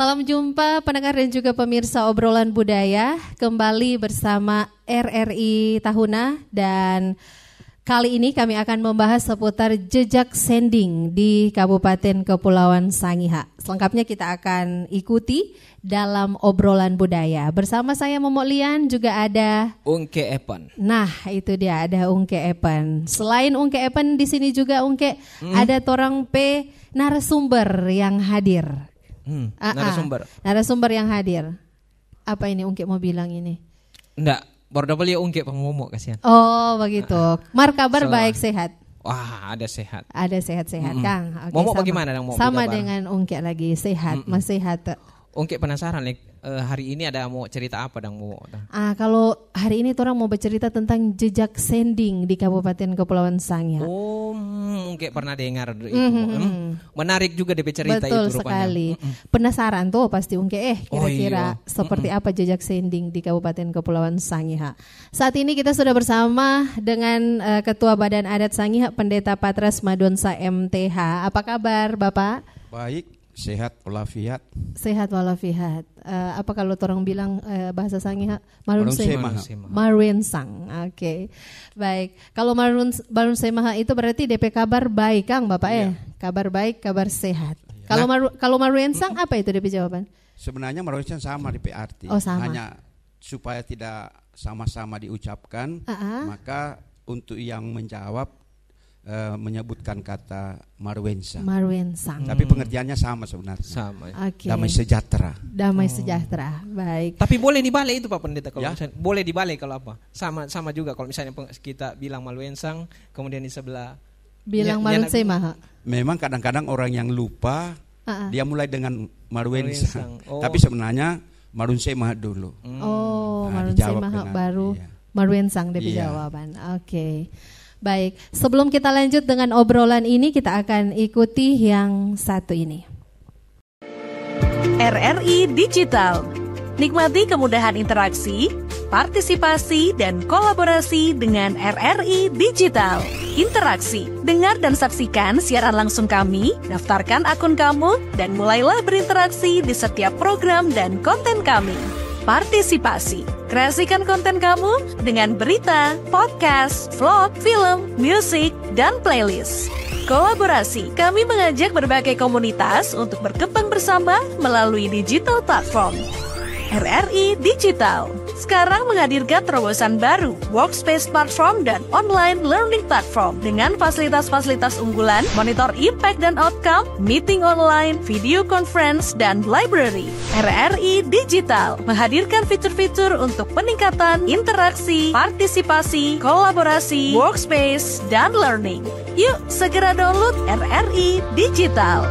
Salam jumpa pendengar dan juga pemirsa obrolan budaya kembali bersama RRI Tahuna dan kali ini kami akan membahas seputar jejak sending di Kabupaten Kepulauan Sangiha. Selengkapnya kita akan ikuti dalam obrolan budaya. Bersama saya Momolian Lian juga ada Ungke Epen. Nah, itu dia ada Ungke Epen. Selain Ungke Epen di sini juga Ungke hmm. ada Torang P narasumber yang hadir. Hmm, sumber. Ah, -a, ah. narasumber. Narasumber yang hadir. Apa ini Ungkit mau bilang ini? Enggak, beli ya Ungkit pengumum kasihan. Oh, begitu. Ah, Mar kabar so, baik sehat. Wah, ada sehat. Ada sehat-sehat, mm -hmm. Kang. Okay, Momok sama. bagaimana Sama dengan Ungkit lagi sehat, mm -hmm. masih sehat. Ungkit penasaran nih, uh, hari ini ada mau cerita apa dong? mau? Nah. Ah kalau hari ini orang mau bercerita tentang jejak sending di Kabupaten Kepulauan Sangihe. Ya. Oh, hmm, mungkin pernah dengar itu. Mm-hmm. Hmm. Mhm, mhm. Menarik juga DP cerita Betul itu rupanya. sekali. Mm-hmm. Penasaran tuh pasti mungkin eh oh, kira-kira oh, iya. seperti mm-hmm. apa jejak sending di Kabupaten Kepulauan Sangihe. Ya. Saat ini kita sudah bersama dengan uh, Ketua Badan Adat Sangihe ya, Pendeta Patras Madonsa MTH. Apa kabar Bapak? Baik. Sehat walafiat. Sehat walafiat. Uh, apa kalau orang bilang uh, bahasa sangiha marun semaha. Marun sang. Oke. Okay. Baik. Kalau marun marun semaha itu berarti DP kabar baik Kang Bapak ya. Kabar baik, kabar sehat. Iya. Kalau nah, maru, kalau marun sang apa itu DP jawaban? Sebenarnya marun sang sama DP arti. Oh, sama. Hanya supaya tidak sama-sama diucapkan, uh ah, -huh. Ah. maka untuk yang menjawab Eh, menyebutkan kata marwensa. Marwensa. Hmm. Tapi pengertiannya sama sebenarnya. Sama. Ya. Okay. Damai sejahtera. Damai hmm. sejahtera. Baik. Tapi boleh dibalik itu Pak Pendeta kalau ya? misalnya, boleh dibalik kalau apa? Sama sama juga kalau misalnya kita bilang Marwensang, kemudian di sebelah bilang ya, ya, Marwensa. Memang kadang-kadang orang yang lupa uh-uh. dia mulai dengan Marwensa. Oh. Tapi sebenarnya Mahat dulu. Hmm. Oh, nah, Mahat baru iya. Marwensang dia iya. jawaban. Oke. Okay. Baik, sebelum kita lanjut dengan obrolan ini, kita akan ikuti yang satu ini. RRI Digital. Nikmati kemudahan interaksi, partisipasi, dan kolaborasi dengan RRI Digital. Interaksi, dengar dan saksikan siaran langsung kami, daftarkan akun kamu, dan mulailah berinteraksi di setiap program dan konten kami partisipasi. Kreasikan konten kamu dengan berita, podcast, vlog, film, musik, dan playlist. Kolaborasi, kami mengajak berbagai komunitas untuk berkembang bersama melalui digital platform. RRI Digital sekarang menghadirkan terobosan baru, Workspace Platform dan Online Learning Platform dengan fasilitas-fasilitas unggulan, monitor impact dan outcome, meeting online, video conference, dan library. RRI Digital menghadirkan fitur-fitur untuk peningkatan interaksi, partisipasi, kolaborasi, workspace, dan learning. Yuk, segera download RRI Digital.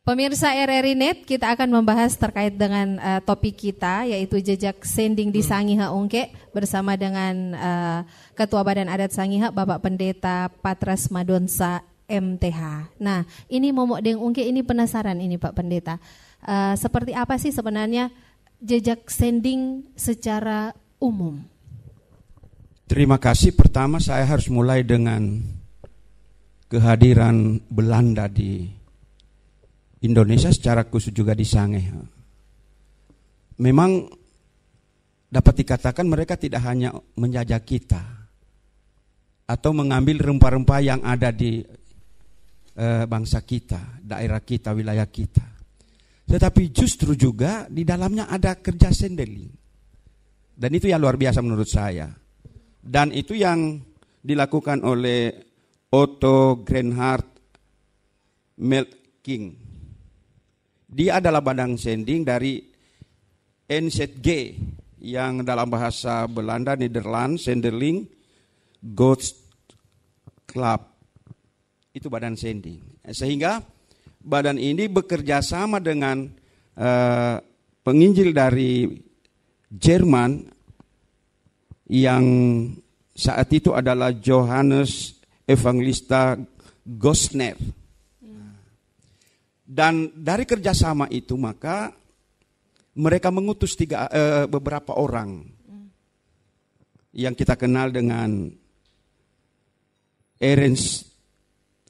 Pemirsa RRI Net, kita akan membahas terkait dengan uh, topik kita yaitu jejak sending di hmm. Sangiha Ongke bersama dengan uh, Ketua Badan Adat Sangiha Bapak Pendeta Patras Madonsa MTH. Nah, ini momok deng ungke ini penasaran ini Pak Pendeta. Uh, seperti apa sih sebenarnya jejak sending secara umum? Terima kasih. Pertama saya harus mulai dengan kehadiran Belanda di Indonesia secara khusus juga di Sangeh. Memang dapat dikatakan mereka tidak hanya menjajah kita atau mengambil rempah-rempah yang ada di eh, bangsa kita, daerah kita, wilayah kita. Tetapi justru juga di dalamnya ada kerja sendiri. Dan itu yang luar biasa menurut saya. Dan itu yang dilakukan oleh Otto Greenhardt King. Dia adalah bandang sending dari NZG yang dalam bahasa Belanda Nederland Senderling Goats Club itu badan sending sehingga badan ini bekerja sama dengan uh, penginjil dari Jerman yang saat itu adalah Johannes Evangelista Gosner dan dari kerjasama itu maka mereka mengutus tiga eh, beberapa orang yang kita kenal dengan Ernst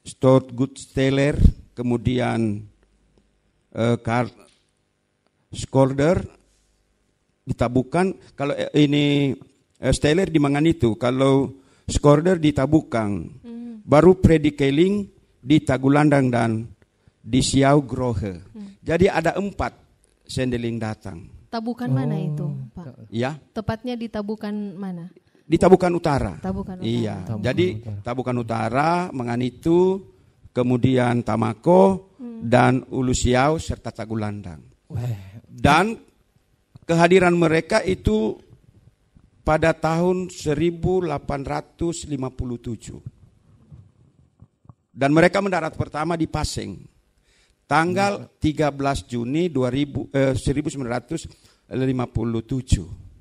Stott Gutsteller, kemudian eh, Karl Skorder ditabukan kalau eh, ini eh, Steller di Mangan itu kalau Skorder ditabukan, mm. baru Predikeling di Tagulandang dan di Siau Grohe. Hmm. Jadi ada empat sendeling datang. Tabukan oh. mana itu, iya. Pak? Ya. Tepatnya di Tabukan mana? Di Tabukan Utara. Tabukan Utara. Iya. Tabukan Jadi Utara. Tabukan Utara, mengan itu, kemudian Tamako hmm. dan Ulu Siau serta Tagulandang. Dan kehadiran mereka itu pada tahun 1857. Dan mereka mendarat pertama di Paseng tanggal 13 Juni 2000, eh, 1957.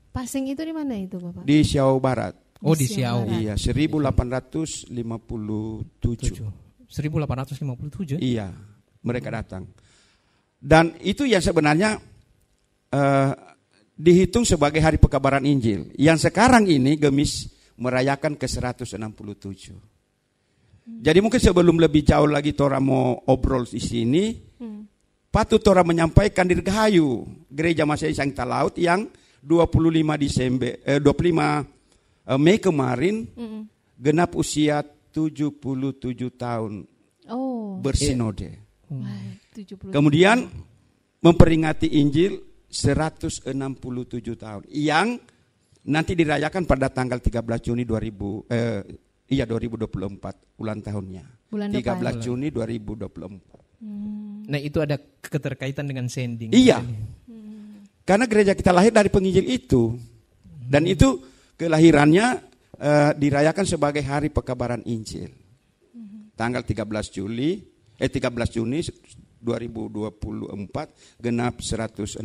Passing itu di mana itu Bapak? Di Siau Barat. Oh di Siau. Iya, 1857. 1857. Iya, mereka datang. Dan itu yang sebenarnya eh, dihitung sebagai hari pekabaran Injil. Yang sekarang ini Gemis merayakan ke 167. Jadi mungkin sebelum lebih jauh lagi Tora mau obrol di sini, hmm. patut Tora menyampaikan dirgahayu gereja Masjid Sangta Laut yang 25 Desember eh, 25 eh, Mei kemarin hmm. genap usia 77 tahun oh. bersinode. Iya. Hmm. Kemudian memperingati Injil 167 tahun yang nanti dirayakan pada tanggal 13 Juni 2000 eh, Iya 2024 ulang tahunnya. Bulan 13 depan. Juni 2024. Hmm. Nah itu ada keterkaitan dengan sending. Iya. Hmm. Karena gereja kita lahir dari penginjil itu. Dan hmm. itu kelahirannya uh, dirayakan sebagai hari pekabaran Injil. Hmm. Tanggal 13 Juli eh 13 Juni 2024 genap 167.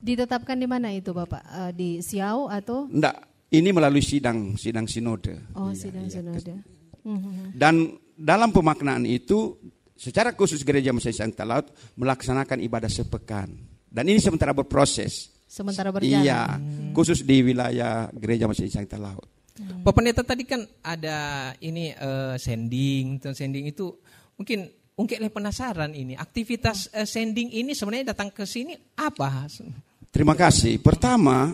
Ditetapkan di mana itu Bapak? Uh, di Siau atau? Enggak, ini melalui sidang sidang sinode. Oh, ya, sidang ya. sinode. Iya. Hmm, hmm, hmm. Dan dalam pemaknaan itu secara khusus gereja Masjid Santa Laut melaksanakan ibadah sepekan. Dan ini sementara berproses. Sementara iya, berjalan. Iya, hmm. khusus di wilayah gereja Masjid Santa Laut. Hmm. Pak Pendeta tadi kan ada ini uh, sending, sending itu mungkin mungkin penasaran ini aktivitas uh, sending ini sebenarnya datang ke sini apa? Terima kasih. Pertama,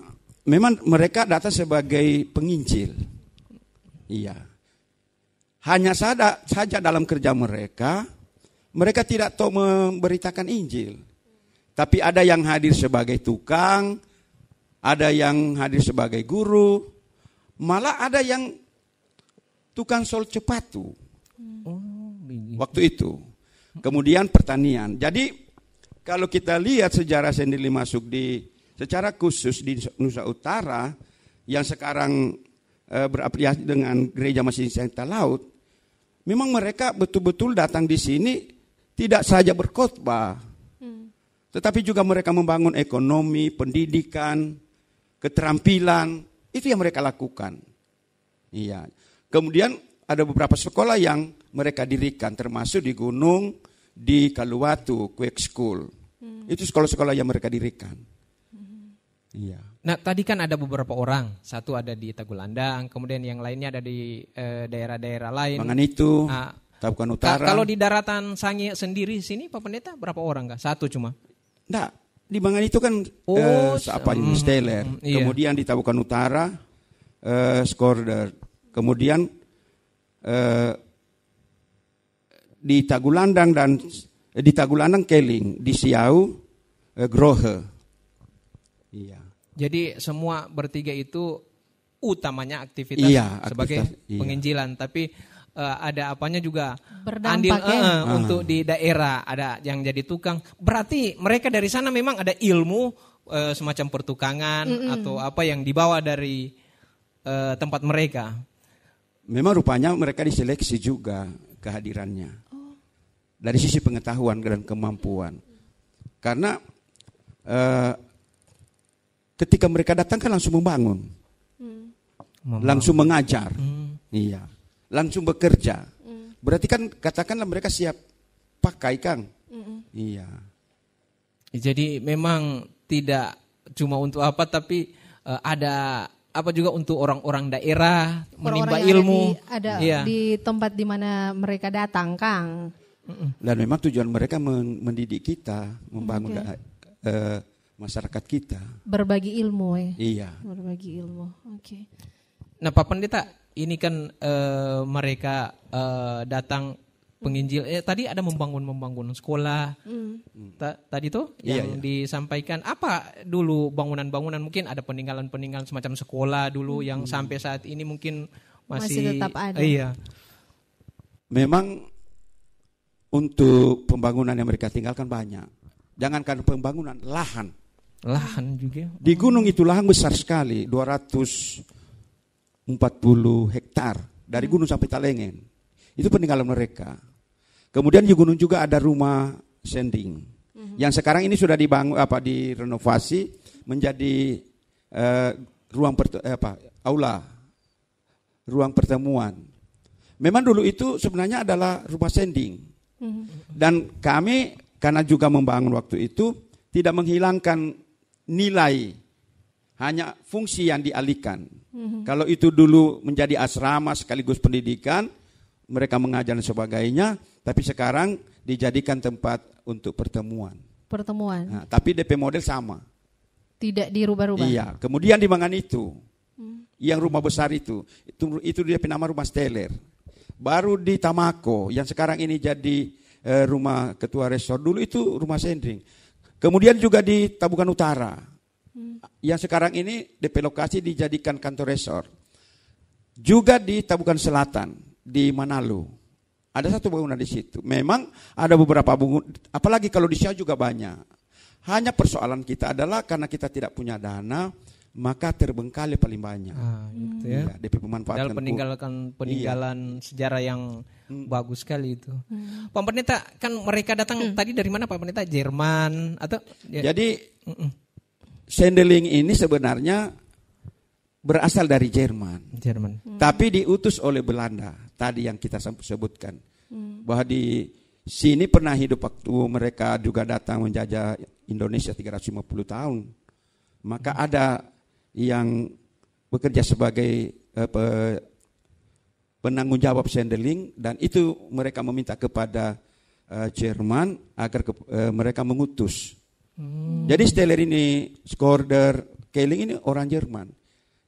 memang mereka datang sebagai penginjil. Iya. Hanya saja, saja dalam kerja mereka, mereka tidak tahu memberitakan Injil. Tapi ada yang hadir sebagai tukang, ada yang hadir sebagai guru, malah ada yang tukang sol cepatu. Oh, Waktu itu. Kemudian pertanian. Jadi kalau kita lihat sejarah sendiri masuk di Secara khusus di Nusa Utara yang sekarang e, dengan Gereja Masjid Santa Laut, memang mereka betul-betul datang di sini tidak saja berkhotbah, hmm. tetapi juga mereka membangun ekonomi, pendidikan, keterampilan, itu yang mereka lakukan. Iya. Kemudian ada beberapa sekolah yang mereka dirikan termasuk di Gunung di Kaluwatu Quick School. Hmm. Itu sekolah-sekolah yang mereka dirikan. Iya. Nah tadi kan ada beberapa orang, satu ada di Tagulandang, kemudian yang lainnya ada di eh, daerah-daerah lain. Mangan itu, nah, Tabukan Utara. kalau di daratan Sangi sendiri sini, Pak Pendeta berapa orang nggak? Satu cuma? Nggak. Di Mangan itu kan oh, eh, apa mm, Mm, iya. Kemudian di Tabukan Utara, eh, Skorder. Kemudian eh, di Tagulandang dan eh, di Tagulandang Keling, di Siau, eh, Grohe. Iya. Jadi semua bertiga itu utamanya aktivitas, iya, aktivitas sebagai iya. penginjilan, tapi uh, ada apanya juga andil uh, uh, untuk di daerah ada yang jadi tukang. Berarti mereka dari sana memang ada ilmu uh, semacam pertukangan mm -mm. atau apa yang dibawa dari uh, tempat mereka. Memang rupanya mereka diseleksi juga kehadirannya oh. dari sisi pengetahuan dan kemampuan. Karena uh, ketika mereka datang kan langsung membangun. Hmm. Langsung mengajar. Hmm. Iya. Langsung bekerja. Hmm. Berarti kan katakanlah mereka siap pakai, Kang. Hmm. Iya. Jadi memang tidak cuma untuk apa tapi uh, ada apa juga untuk orang-orang daerah orang menimba orang ilmu ada di, ada iya. di tempat di mana mereka datang, Kang. Hmm. Dan memang tujuan mereka mendidik kita, membangun okay. da, uh, masyarakat kita. Berbagi ilmu ya. Iya. Berbagi ilmu. Oke. Okay. Nah, Pak Pendeta, ini kan uh, mereka uh, datang penginjil eh tadi ada membangun membangun sekolah mm. Ta tadi tuh iya, yang iya, iya. disampaikan apa dulu bangunan-bangunan mungkin ada peninggalan-peninggalan semacam sekolah dulu mm. yang sampai saat ini mungkin masih, masih tetap ada iya memang untuk pembangunan yang mereka tinggalkan banyak jangankan pembangunan lahan lahan juga. Di gunung itu lahan besar sekali, 240 hektar dari gunung sampai Talengen. Itu peninggalan mereka. Kemudian di gunung juga ada rumah sending. Mm-hmm. Yang sekarang ini sudah dibangun apa direnovasi menjadi uh, ruang eh, apa aula ruang pertemuan. Memang dulu itu sebenarnya adalah rumah sending. Mm-hmm. Dan kami karena juga membangun waktu itu tidak menghilangkan nilai hanya fungsi yang dialihkan. Mm-hmm. Kalau itu dulu menjadi asrama sekaligus pendidikan, mereka mengajar dan sebagainya, tapi sekarang dijadikan tempat untuk pertemuan. Pertemuan. Nah, tapi DP model sama. Tidak dirubah-rubah. Iya. Kemudian di Mangan itu, mm. yang rumah besar itu, itu itu dia nama rumah steler. Baru di Tamako yang sekarang ini jadi eh, rumah ketua resort. dulu itu rumah sendring. Kemudian juga di Tabukan Utara. Hmm. Yang sekarang ini DP lokasi dijadikan kantor resor. Juga di Tabukan Selatan, di Manalu. Ada satu bangunan di situ. Memang ada beberapa bangunan, apalagi kalau di Syah juga banyak. Hanya persoalan kita adalah karena kita tidak punya dana, maka terbengkalai paling banyak. Ah, gitu ya. ya pemanfaatan. Dalam iya. peninggalan peninggalan iya. sejarah yang hmm. bagus sekali itu. Hmm. Pemerintah kan mereka datang hmm. tadi dari mana Pak Pemerintah? Jerman atau ya. Jadi mm Sendeling ini sebenarnya berasal dari Jerman. Jerman. Hmm. Tapi diutus oleh Belanda tadi yang kita sebutkan hmm. bahwa di sini pernah hidup waktu mereka juga datang menjajah Indonesia 350 tahun. Maka hmm. ada yang bekerja sebagai apa, eh, penanggung jawab sendeling dan itu mereka meminta kepada Jerman eh, Jerman agar ke, uh, mereka mengutus. Hmm. Jadi Steller ini, Skorder, Keling ini orang Jerman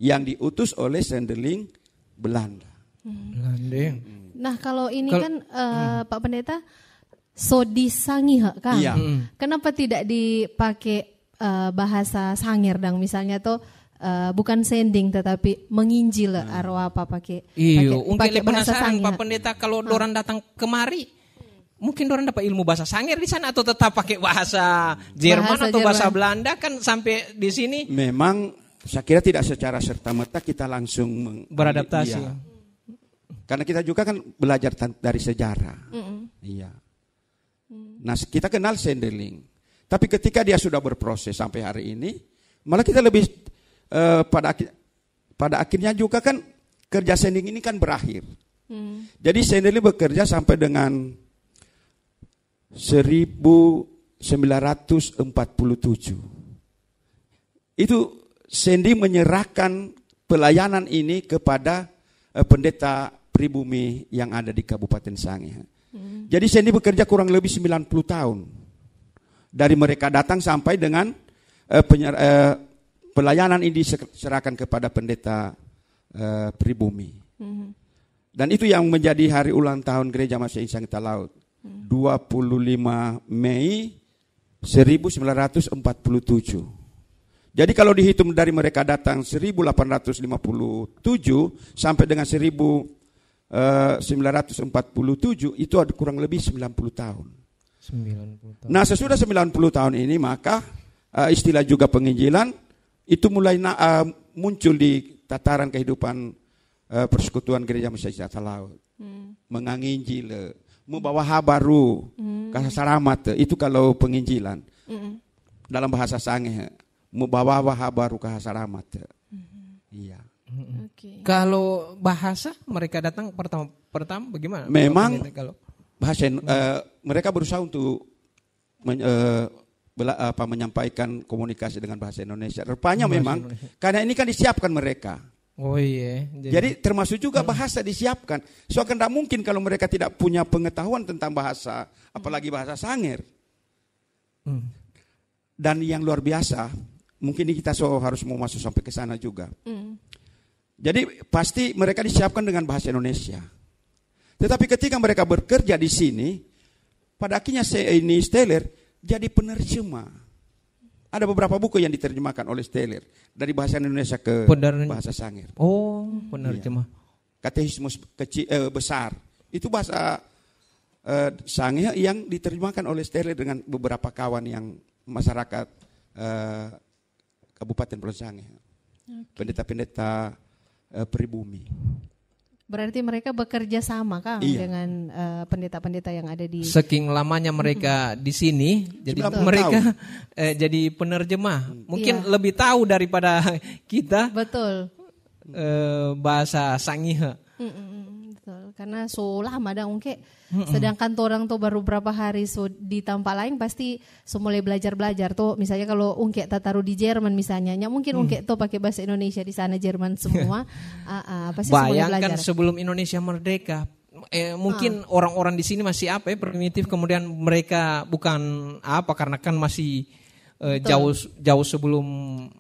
yang diutus oleh sendeling Belanda. Hmm. Belanda. Nah kalau ini kan uh, hmm. Pak Pendeta Sodi Sangih kan? Iya. Hmm. Kenapa tidak dipakai uh, bahasa Sangerdang misalnya tuh? uh, bukan sending tetapi menginjil hmm. arwah apa pakai iyo ungkil penasaran pak pendeta kalau hmm. Ah. orang datang kemari mungkin orang dapat ilmu bahasa Sangir di sana atau tetap pakai bahasa Jerman bahasa atau Jerman. bahasa Belanda kan sampai di sini memang saya kira tidak secara serta merta kita langsung beradaptasi iya. karena kita juga kan belajar dari sejarah iya nah kita kenal Sendeling. tapi ketika dia sudah berproses sampai hari ini malah kita lebih eh, pada pada akhirnya juga kan kerja sending ini kan berakhir. Hmm. Jadi ini bekerja sampai dengan 1947. Itu Sendi menyerahkan pelayanan ini kepada eh, pendeta pribumi yang ada di Kabupaten Sangihe. Hmm. Jadi Sendi bekerja kurang lebih 90 tahun. Dari mereka datang sampai dengan eh, penyerah, eh, pelayanan ini diserahkan kepada pendeta uh, pribumi. Mm-hmm. Dan itu yang menjadi hari ulang tahun gereja Masya Insan Kita Laut. Mm-hmm. 25 Mei 1947. Jadi kalau dihitung dari mereka datang 1857 sampai dengan 1947 eh, itu ada kurang lebih 90 tahun. 90 tahun. Nah sesudah 90 tahun ini maka eh, istilah juga penginjilan itu mulai na, uh, muncul di tataran kehidupan uh, persekutuan gereja Mesir Laut. Hmm. Menganginjil, membawa habaru, hmm. kasih selamat. Itu kalau penginjilan. Hmm. Dalam bahasa sange, membawa habaru kasih selamat. Hmm. Iya. Hmm. Okay. Kalau bahasa mereka datang pertama pertama bagaimana? Memang kalau bahasa uh, mereka berusaha untuk men, uh, bela, apa, menyampaikan komunikasi dengan bahasa Indonesia. Rupanya bahasa memang Indonesia. karena ini kan disiapkan mereka. Oh iya. Jadi, jadi termasuk juga hmm. bahasa disiapkan. Soalnya tidak mungkin kalau mereka tidak punya pengetahuan tentang bahasa, apalagi bahasa Sangir. Hmm. Dan yang luar biasa, mungkin kita so harus mau masuk sampai ke sana juga. Hmm. Jadi pasti mereka disiapkan dengan bahasa Indonesia. Tetapi ketika mereka bekerja di sini, pada akhirnya saya ini Steller jadi penerjemah. Ada beberapa buku yang diterjemahkan oleh Steller dari bahasa Indonesia ke Pener... bahasa Sangir. Oh, penerjemah. Iya. Katekismus kecil eh, besar itu bahasa eh, Sangir yang diterjemahkan oleh Steller dengan beberapa kawan yang masyarakat eh, Kabupaten Pulau Sangir. Okay. Pendeta-pendeta eh, pribumi. Berarti mereka bekerja sama kan iya. dengan pendeta eh, pendeta-pendeta yang ada di Saking lamanya mereka di sini, jadi mereka eh, jadi penerjemah. Mm. Mungkin iya. lebih tahu daripada kita. Betul. Eh, bahasa Sangihe. Mm -mm betul gitu. karena so lama dah ongke sedangkan tuh orang tuh baru berapa hari so di tempat lain pasti so mulai belajar belajar tuh misalnya kalau ongke taruh di Jerman misalnya ya mungkin mm. tu pakai bahasa Indonesia di sana Jerman semua uh, uh, pasti bayangkan belajar. sebelum Indonesia merdeka eh, mungkin uh. orang-orang di sini masih apa ya primitif kemudian mereka bukan apa karena kan masih eh, jauh jauh sebelum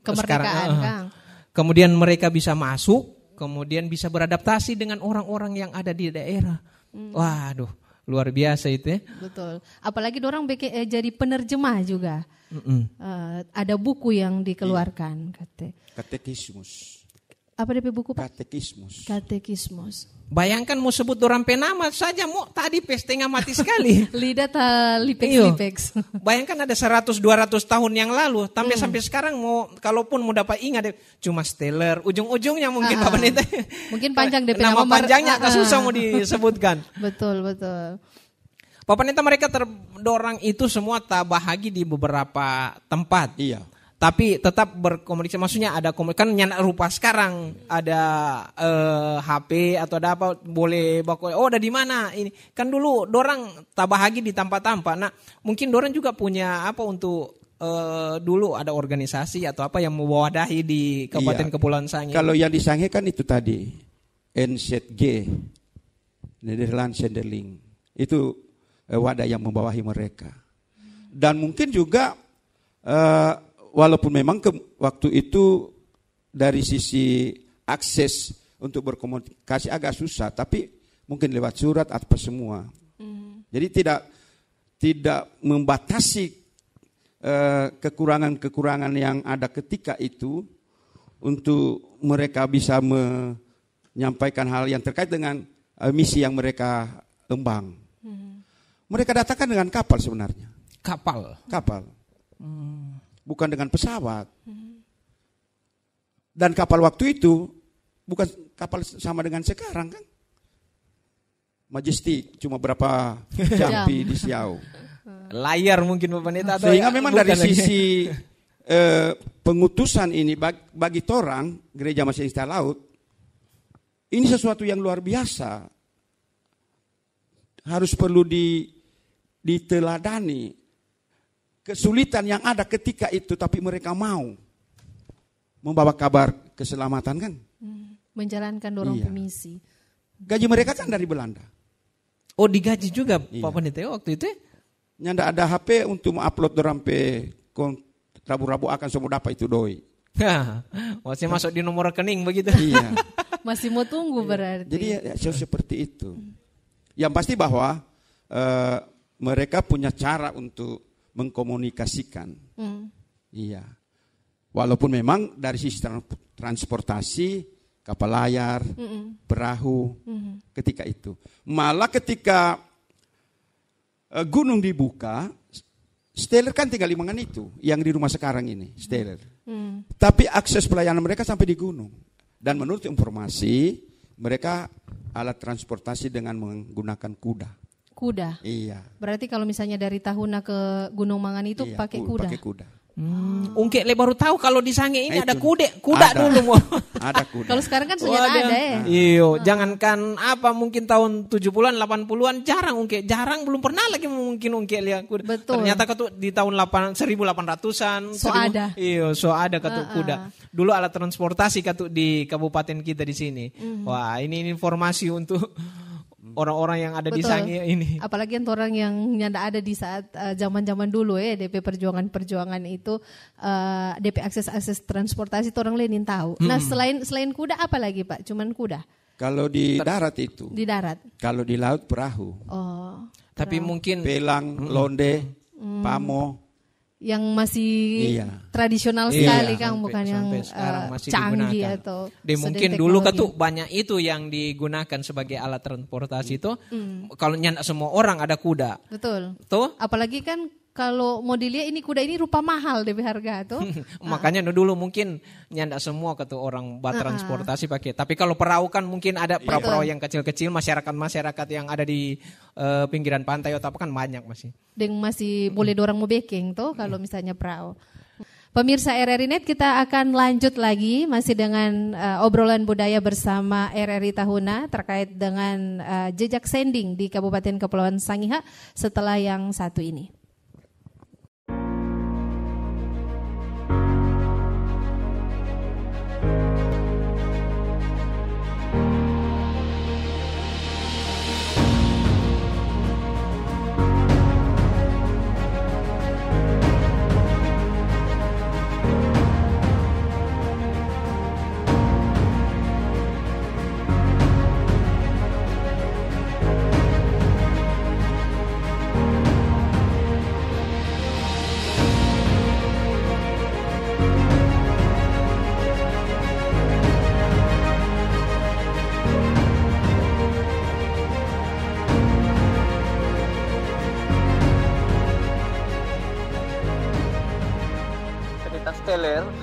kemerdekaan sekarang uh, kemudian mereka bisa masuk kemudian bisa beradaptasi dengan orang-orang yang ada di daerah. Hmm. Waduh, luar biasa itu ya. Betul. Apalagi orang bikin, eh, jadi penerjemah juga. Mm -mm. Uh, ada buku yang dikeluarkan, iya. kate. Katekismus. Apa dia buku Pak? Katekismus. Katekismus. Bayangkan mau sebut orang penama saja mau tadi pestengah mati sekali. Lidah ta lipeks Bayangkan ada 100 200 tahun yang lalu tapi hmm. Iya. sampai sekarang mau kalaupun mau dapat ingat cuma Steller ujung-ujungnya mungkin uh mungkin panjang DP nama, panjangnya ah, kasus susah mau disebutkan. betul betul. Papaneta mereka terdorang itu semua tak bahagi di beberapa tempat. Iya tapi tetap berkomunikasi maksudnya ada komunikasi kan nyana rupa sekarang ada eh, HP atau ada apa boleh baku oh ada di mana ini kan dulu dorang tabahagi di tempat tampak nah mungkin dorang juga punya apa untuk Uh, dulu ada organisasi atau apa yang mewadahi di Kabupaten iya. Kepulauan Sangihe? Kalau yang di Sangihe kan itu tadi NZG, Nederland Senderling. Itu eh, wadah yang membawahi mereka. Dan mungkin juga uh, walaupun memang ke, waktu itu dari sisi akses untuk berkomunikasi agak susah, tapi mungkin lewat surat atau semua. Mm. Jadi tidak tidak membatasi eh, kekurangan-kekurangan uh, yang ada ketika itu untuk mereka bisa menyampaikan hal yang terkait dengan uh, misi yang mereka embang. Mm. Mereka datangkan dengan kapal sebenarnya. Kapal. Kapal. Mm bukan dengan pesawat. Hmm. Dan kapal waktu itu bukan kapal sama dengan sekarang kan? Majestic cuma berapa jampi di Siau. Layar mungkin Bapak Neta Sehingga memang dari lagi. sisi eh, pengutusan ini bagi, bagi torang gereja Masih Insta Laut ini sesuatu yang luar biasa. Harus perlu di diteladani kesulitan yang ada ketika itu, tapi mereka mau membawa kabar keselamatan kan? Hmm, menjalankan dorong iya. misi. Gaji mereka kan dari Belanda. Oh digaji juga iya. Pak Pendeta ya, waktu itu? nyanda ya? ada HP untuk upload dorong pe rabu-rabu akan semua dapat itu doi. Nah, masih masuk di nomor rekening begitu. Iya. Masih mau tunggu iya. berarti. Jadi ya, ya, seperti itu. Hmm. Yang pasti bahwa uh, mereka punya cara untuk mengkomunikasikan. Hmm. Iya. Walaupun memang dari sisi transportasi kapal layar, mm -mm. perahu, mm hmm ketika itu. Malah ketika eh, gunung dibuka, Steller kan tinggal limangan itu, yang di rumah sekarang ini, Steller. Mm. Tapi akses pelayanan mereka sampai di gunung. Dan menurut informasi, mereka alat transportasi dengan menggunakan kuda kuda. Iya. Berarti kalau misalnya dari Tahuna ke Gunung Mangan itu iya, pakai kuda. Pakai kuda. Hmm. Ungke le baru tahu kalau di Sange ini nah, ada kuda, kuda ada. dulu. ada kuda. Kalau sekarang kan sudah ada ya. Iyo, hmm. jangankan apa mungkin tahun 70-an, 80-an jarang ungkit, jarang belum pernah lagi mungkin ungke lihat kuda. Betul. Ternyata ketu di tahun 8 1800-an so ada. Iyo, so ada ketu uh kuda. Ah. Dulu alat transportasi ketu di kabupaten kita di sini. -hmm. Wah, ini informasi untuk orang-orang yang ada Betul. di sangi ini. Apalagi orang yang nyanda ada di saat eh, zaman-zaman uh, dulu ya DP perjuangan-perjuangan itu uh, eh, DP akses-akses transportasi orang lain tahu. Hmm. Nah, selain selain kuda apa lagi Pak? Cuman kuda. Kalau di darat itu. Di darat. Kalau di laut perahu. Oh. Perahu. Tapi mungkin pelang, londe, hmm. pamo yang masih iya. tradisional iya. sekali iya. Kang, sampai, bukan sampai yang eh, masih canggih digunakan. atau Di mungkin dulu kan tuh banyak itu yang digunakan sebagai alat transportasi itu. Mm. Hmm. Kalau nyenak semua orang ada kuda. Betul. Tuh. Apalagi kan kalau mau dilihat ini kuda ini rupa mahal deh harga tuh. Makanya ah. dulu mungkin nyanda semua ke tuh orang buat transportasi pakai. Tapi kalau perahu kan mungkin ada iya. perahu-perahu yang kecil-kecil masyarakat-masyarakat yang ada di uh, pinggiran pantai atau apa kan banyak masih. Deng masih boleh dorang mau baking tuh kalau misalnya perahu. Pemirsa RRI Net kita akan lanjut lagi masih dengan uh, obrolan budaya bersama RRI Tahuna terkait dengan uh, jejak sending di Kabupaten Kepulauan Sangiha setelah yang satu ini.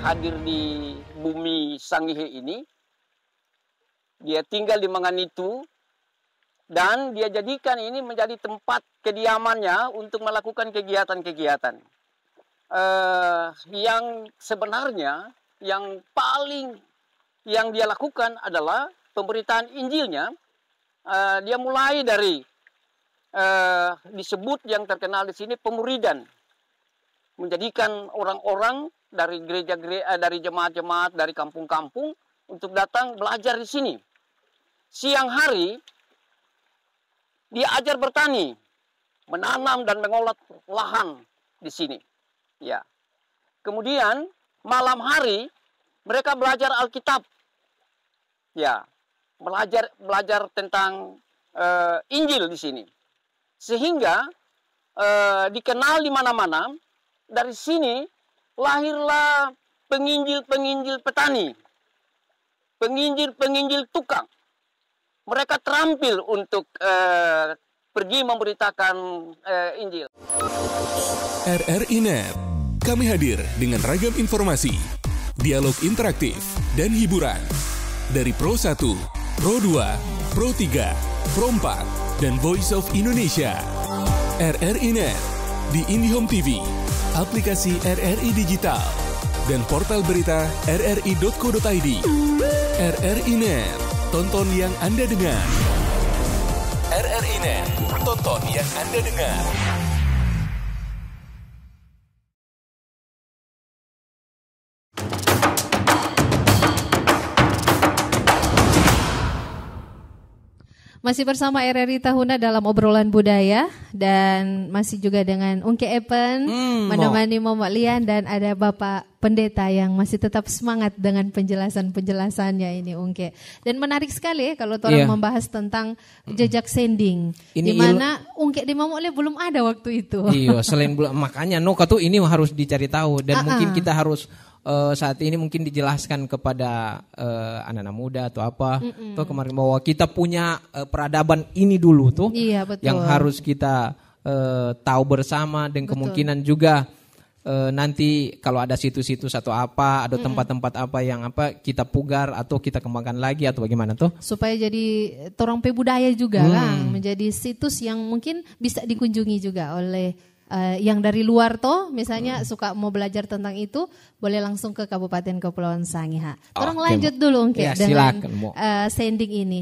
hadir di bumi Sangihe ini. Dia tinggal di Manganitu dan dia jadikan ini menjadi tempat kediamannya untuk melakukan kegiatan-kegiatan. Uh, yang sebenarnya yang paling yang dia lakukan adalah pemberitaan Injilnya. Uh, dia mulai dari uh, disebut yang terkenal di sini pemuridan, menjadikan orang-orang dari gereja-gereja, eh, dari jemaat-jemaat, dari kampung-kampung untuk datang belajar di sini. Siang hari diajar bertani, menanam dan mengolah lahan di sini. Ya. Kemudian malam hari mereka belajar Alkitab. Ya. Belajar belajar tentang uh, Injil di sini. Sehingga uh, dikenal di mana-mana dari sini lahirlah penginjil-penginjil petani, penginjil-penginjil tukang. Mereka terampil untuk eh, pergi memberitakan eh, Injil. RRI Net, kami hadir dengan ragam informasi, dialog interaktif, dan hiburan. Dari Pro 1, Pro 2, Pro 3, Pro 4, dan Voice of Indonesia. RRI Net, di IndiHome TV, aplikasi RRI Digital, dan portal berita rri.co.id. RRI Net, tonton yang Anda dengar. RRI Net, tonton yang Anda dengar. Masih bersama RRI Tahuna dalam obrolan budaya dan masih juga dengan Ungke Epen, hmm, menemani Momok Lian dan ada Bapak Pendeta yang masih tetap semangat dengan penjelasan-penjelasannya ini Ungke. Dan menarik sekali ya kalau orang yeah. membahas tentang jejak sending. Dimana di mana il... di Momok Lian belum ada waktu itu. Iya, selain belum makanya Noka tuh ini harus dicari tahu dan uh -uh. mungkin ah. kita harus uh, saat ini mungkin dijelaskan kepada anak eh, anak-anak muda atau apa mm -mm. tuh kemarin bahwa kita punya uh, peradaban ini dulu tuh iya, betul. yang harus kita uh, tahu bersama dan betul. kemungkinan juga uh, nanti kalau ada situs-situs atau apa ada tempat-tempat mm -mm. apa yang apa kita pugar atau kita kembangkan lagi atau bagaimana tuh supaya jadi torong pebudaya juga hmm. kan menjadi situs yang mungkin bisa dikunjungi juga oleh uh, yang dari luar toh misalnya hmm. suka mau belajar tentang itu boleh langsung ke Kabupaten Kepulauan Sangiha. Ah, Tolong oh, lanjut dulu Ungke ya, dengan uh, sending ini.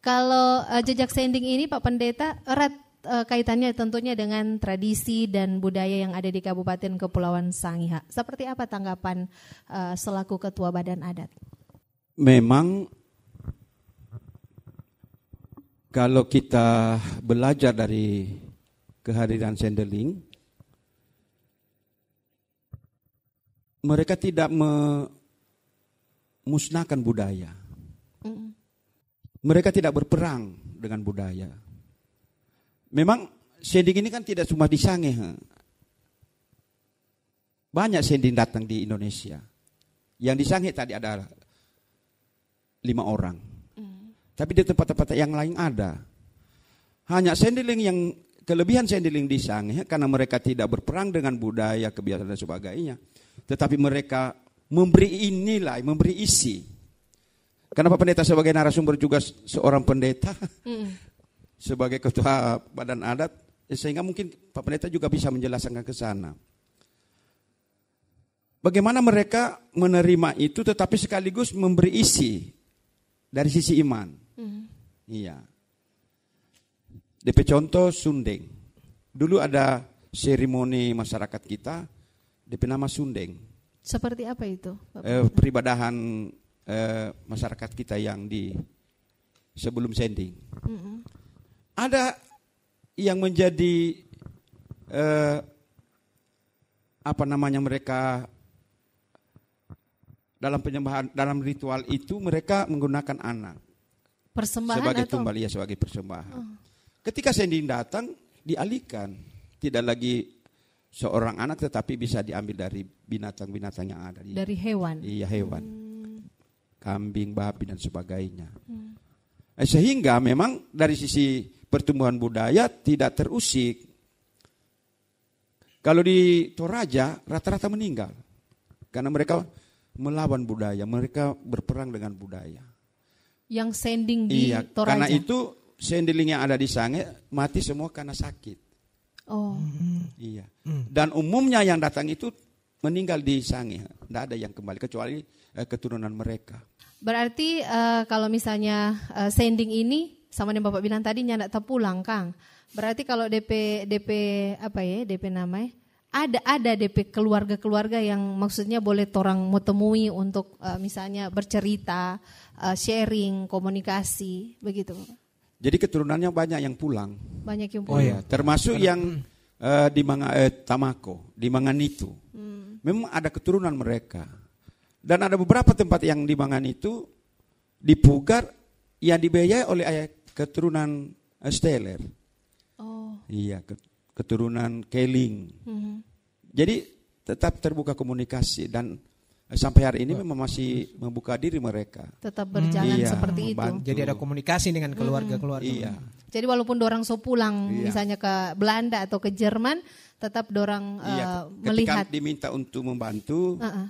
Kalau uh, jejak sending ini Pak Pendeta erat uh, kaitannya tentunya dengan tradisi dan budaya yang ada di Kabupaten Kepulauan Sangiha. Seperti apa tanggapan uh, selaku Ketua Badan Adat? Memang kalau kita belajar dari kehadiran Sendeling. Mereka tidak memusnahkan budaya. Mereka tidak berperang dengan budaya. Memang sending ini kan tidak cuma di Banyak sending datang di Indonesia. Yang di tadi ada lima orang. Mm. Tapi di tempat-tempat yang lain ada. Hanya sendiling yang Kelebihan Sendiling di ya, karena mereka tidak berperang dengan budaya, kebiasaan dan sebagainya. Tetapi mereka memberi nilai, memberi isi. Kenapa pendeta sebagai narasumber juga seorang pendeta? Mm. Sebagai ketua badan adat, ya, sehingga mungkin Pak Pendeta juga bisa menjelaskan ke sana. Bagaimana mereka menerima itu tetapi sekaligus memberi isi dari sisi iman. Mm. Iya. DP contoh Sundeng. Dulu ada seremoni masyarakat kita DP nama Sundeng. Seperti apa itu? Eh, peribadahan eh, masyarakat kita yang di sebelum sending. Mm -hmm. Ada yang menjadi eh, apa namanya mereka dalam penyembahan dalam ritual itu mereka menggunakan anak persembahan sebagai atau? tumbal ya sebagai persembahan. Oh. Ketika sending datang, dialihkan. Tidak lagi seorang anak tetapi bisa diambil dari binatang-binatang yang ada di dari hewan iya hewan hmm. kambing babi dan sebagainya hmm. Eh, sehingga memang dari sisi pertumbuhan budaya tidak terusik kalau di Toraja rata-rata meninggal karena mereka melawan budaya mereka berperang dengan budaya yang sending di iya, Toraja karena itu sendiling yang ada di sange mati semua karena sakit. Oh. Mm. Iya. Mm. Dan umumnya yang datang itu meninggal di sange. Tidak ada yang kembali kecuali eh, keturunan mereka. Berarti uh, kalau misalnya uh, sending ini sama yang Bapak bilang tadi nyandak terpulang Kang. Berarti kalau DP DP apa ya DP namanya ada ada DP keluarga-keluarga yang maksudnya boleh orang mau temui untuk uh, misalnya bercerita, uh, sharing, komunikasi begitu. Jadi keturunannya banyak yang pulang. Banyak yang oh, iya. pulang. Oh ya, termasuk Karena, yang uh, di Manga, eh, Tamako, di Manganitu. Hmm. Memang ada keturunan mereka. Dan ada beberapa tempat yang di Manganitu dipugar yang dibayar oleh ayah keturunan uh, eh, Steller. Oh. Iya, keturunan Keling. Hmm. Jadi tetap terbuka komunikasi dan Eh, sampai hari ini memang masih membuka diri mereka. Tetap berjalan hmm. iya, seperti membantu. itu. Jadi ada komunikasi dengan keluarga-keluarga. Hmm. Iya. Jadi walaupun dorang so pulang iya. misalnya ke Belanda atau ke Jerman, tetap dorang iya, uh, ketika melihat diminta untuk membantu, uh -uh.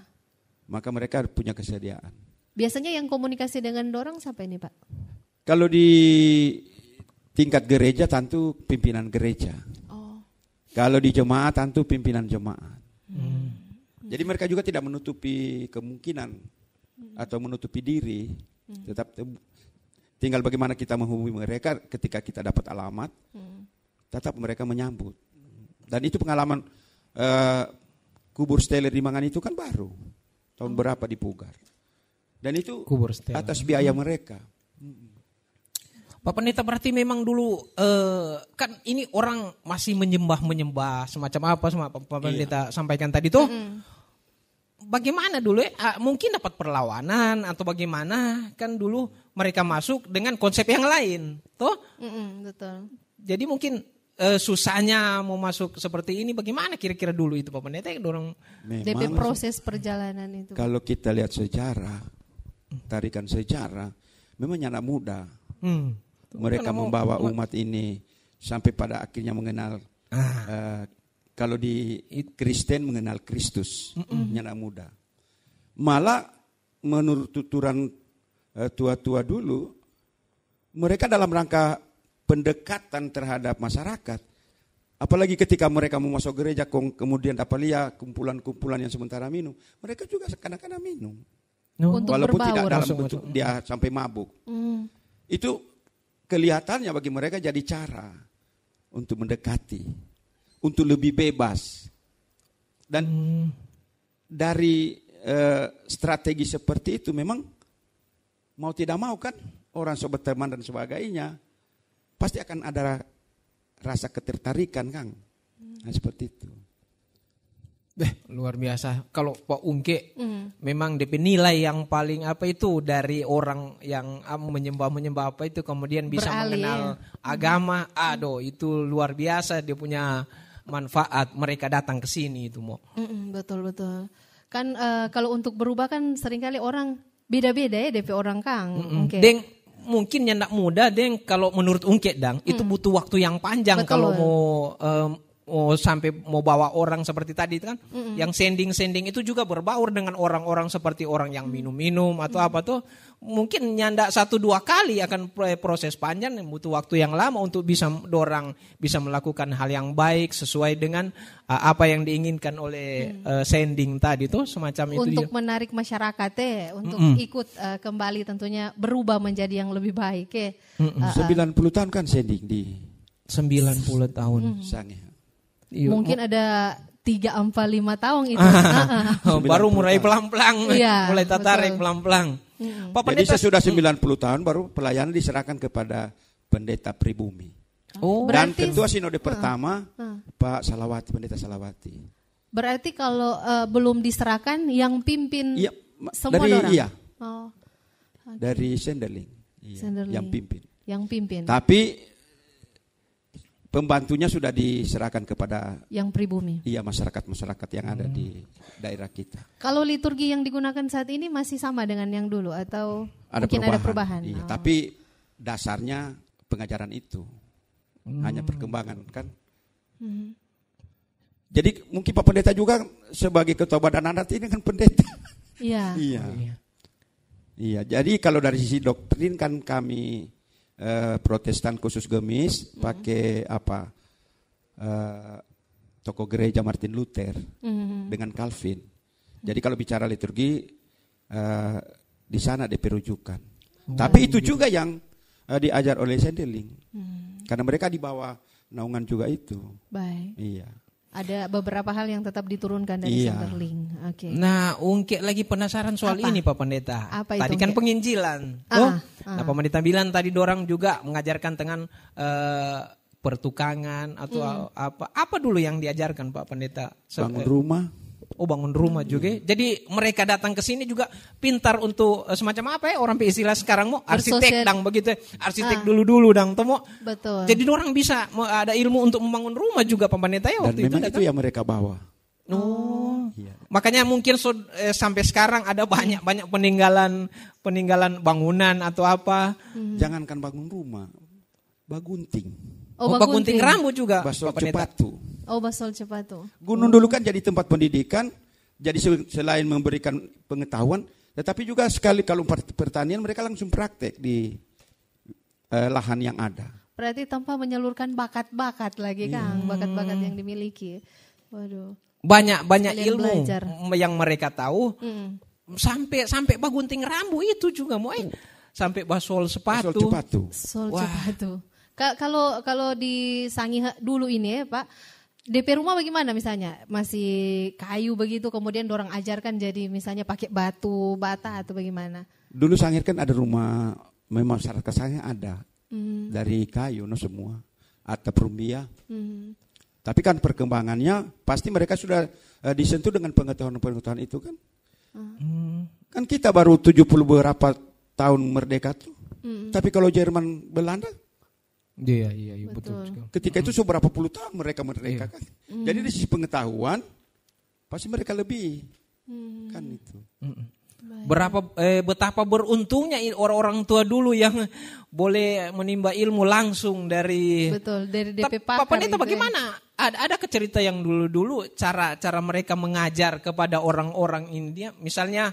maka mereka punya kesediaan. Biasanya yang komunikasi dengan dorang sampai ini, Pak? Kalau di tingkat gereja tentu pimpinan gereja. Oh. Kalau di jemaat tentu pimpinan jemaat. Jadi mereka juga tidak menutupi kemungkinan hmm. atau menutupi diri, hmm. tetap tinggal bagaimana kita menghubungi mereka ketika kita dapat alamat, hmm. tetap mereka menyambut. Dan itu pengalaman uh, kubur steler di Mangan itu kan baru tahun oh. berapa dipugar. Dan itu kubur atas biaya hmm. mereka. Hmm. Pak Pendeta berarti memang dulu eh, kan ini orang masih menyembah menyembah semacam apa sama Pak iya. Pendeta iya. sampaikan tadi tuh mm -hmm bagaimana dulu ya? Ah, mungkin dapat perlawanan atau bagaimana? Kan dulu mereka masuk dengan konsep yang lain, toh? Mm-mm, betul. Jadi mungkin uh, susahnya mau masuk seperti ini bagaimana kira-kira dulu itu Pak Pendeta dorong Memang, DP proses perjalanan itu. Kalau kita lihat sejarah, tarikan sejarah, memang anak muda. Hmm. Mereka membawa umat ini sampai pada akhirnya mengenal ah. uh, kalau di Kristen mengenal Kristus, Mm-mm. muda. Malah menurut tuturan eh, tua-tua dulu, mereka dalam rangka pendekatan terhadap masyarakat, Apalagi ketika mereka mau masuk gereja, kemudian dapat lihat kumpulan-kumpulan yang sementara minum, mereka juga kadang-kadang minum, Untuk walaupun berbaur. tidak dalam bentuk masuk. dia sampai mabuk. Mm. Itu kelihatannya bagi mereka jadi cara untuk mendekati untuk lebih bebas. Dan hmm. dari uh, strategi seperti itu memang mau tidak mau kan orang sobat teman dan sebagainya pasti akan ada rasa ketertarikan Kang. Nah, seperti itu. Beh, luar biasa. Kalau Pak Ungke mm. memang DP nilai yang paling apa itu dari orang yang ah, menyembah-menyembah apa itu kemudian bisa Beralih. mengenal agama. Mm. Aduh, itu luar biasa dia punya manfaat mereka datang ke sini itu mau. betul betul. Kan uh, kalau untuk berubah kan seringkali orang beda-beda ya DP orang Kang. Okay. Deng mungkin yang nak muda deng kalau menurut Ungkit dang mm. itu butuh waktu yang panjang betul. kalau mau um, oh, sampai mau bawa orang seperti tadi itu kan mm-hmm. yang sending-sending itu juga berbaur dengan orang-orang seperti orang yang minum-minum atau mm-hmm. apa tuh mungkin nyanda satu dua kali akan proses panjang butuh waktu yang lama untuk bisa dorang bisa melakukan hal yang baik sesuai dengan uh, apa yang diinginkan oleh mm. uh, sending tadi tuh semacam untuk itu untuk menarik masyarakat ya untuk mm -hmm. ikut uh, kembali tentunya berubah menjadi yang lebih baik ya. Mm puluh Uh, 90 tahun kan sending di 90 tahun. Mm -hmm. Yuk. Iya, Mungkin oh. ada tiga empat lima tahun itu. baru mulai pelan-pelan, iya, mulai tertarik pelan-pelan. Hmm. Pak Pendeta, Jadi sudah 90 tahun baru pelayanan diserahkan kepada pendeta pribumi. Oh, oh. dan berarti, ketua sinode pertama uh, uh. Pak Salawati, Pendeta Salawati. Berarti kalau uh, belum diserahkan yang pimpin iya, semua dari, orang. Iya. Oh. Dari Senderling. Iya, Senderling. Yang pimpin. Yang pimpin. Tapi pembantunya sudah diserahkan kepada yang pribumi. Iya, masyarakat-masyarakat yang ada hmm. di daerah kita. Kalau liturgi yang digunakan saat ini masih sama dengan yang dulu atau ada mungkin perubahan. ada perubahan? Iya, oh. tapi dasarnya pengajaran itu hmm. hanya perkembangan kan. Hmm. Jadi mungkin Pak Pendeta juga sebagai ketua badan adat ini kan pendeta. Iya. iya. Iya. iya jadi kalau dari sisi doktrin kan kami eh, Protestan khusus gemis mm mm-hmm. pakai apa eh, toko gereja Martin Luther mm dengan Calvin. Jadi kalau bicara liturgi eh, di sana diperujukan. Oh, Tapi itu juga yang eh, diajar oleh Sendeling mm mm-hmm. karena mereka di bawah naungan juga itu. Baik. Iya. Ada beberapa hal yang tetap diturunkan dari iya. Centerlink. Oke. Okay. Nah, ungkit lagi penasaran soal Apa? ini Pak Pendeta. Apa itu tadi kan penginjilan. Ah, oh. Ah. Nah, Pak Pendeta bilang tadi dorang juga mengajarkan dengan uh, pertukangan atau hmm. apa apa dulu yang diajarkan Pak Pendeta bangun rumah oh bangun rumah juga. Iya. Jadi mereka datang ke sini juga pintar untuk eh, semacam apa ya orang istilah sekarang mau arsitek Bersosial. dang begitu, ya. arsitek ah. dulu-dulu ah. dang temu. Betul. Jadi orang bisa ada ilmu untuk membangun rumah juga pemerintah ya waktu Dan itu. Dan itu yang mereka bawa. No. Oh. oh. Iya. Makanya mungkin so, eh, sampai sekarang ada banyak banyak peninggalan peninggalan bangunan atau apa. Hmm. Jangankan bangun rumah, bagunting. Oh, gunting rambut juga. Basol Cepatu. Oh, Basol Cepatu. Gunung dulu kan jadi tempat pendidikan, jadi selain memberikan pengetahuan, tetapi juga sekali kalau pertanian mereka langsung praktek di eh, lahan yang ada. Berarti tanpa menyalurkan bakat-bakat lagi, Kang, hmm. bakat-bakat yang dimiliki. Waduh. Banyak banyak Kalian ilmu belajar. yang mereka tahu. Hmm. Sampai sampai bagunting rambut itu juga, mau sampai basol sepatu. Basol sepatu. Basol Cepatu. Kalau kalau di Sangi dulu ini ya Pak, DP rumah bagaimana misalnya? Masih kayu begitu kemudian dorang ajarkan jadi misalnya pakai batu, bata atau bagaimana? Dulu Sangihe kan ada rumah memang syarat kesannya ada. Hmm. Dari kayu no semua atap rumbia. Hmm. Tapi kan perkembangannya pasti mereka sudah uh, disentuh dengan pengetahuan-pengetahuan itu kan. Hmm. Kan kita baru 70 berapa tahun merdeka tuh. Hmm. Tapi kalau Jerman Belanda Iya, iya, iya betul. betul. Ketika itu seberapa puluh tahun mereka mereka iya. kan. Mm. Jadi dari sisi pengetahuan pasti mereka lebih. Mm. Kan itu. Mm. Berapa eh, betapa beruntungnya orang-orang tua dulu yang boleh menimba ilmu langsung dari Betul, dari DP Pakar. papa itu ya. bagaimana? Ya. Ada ada cerita yang dulu-dulu cara cara mereka mengajar kepada orang-orang India misalnya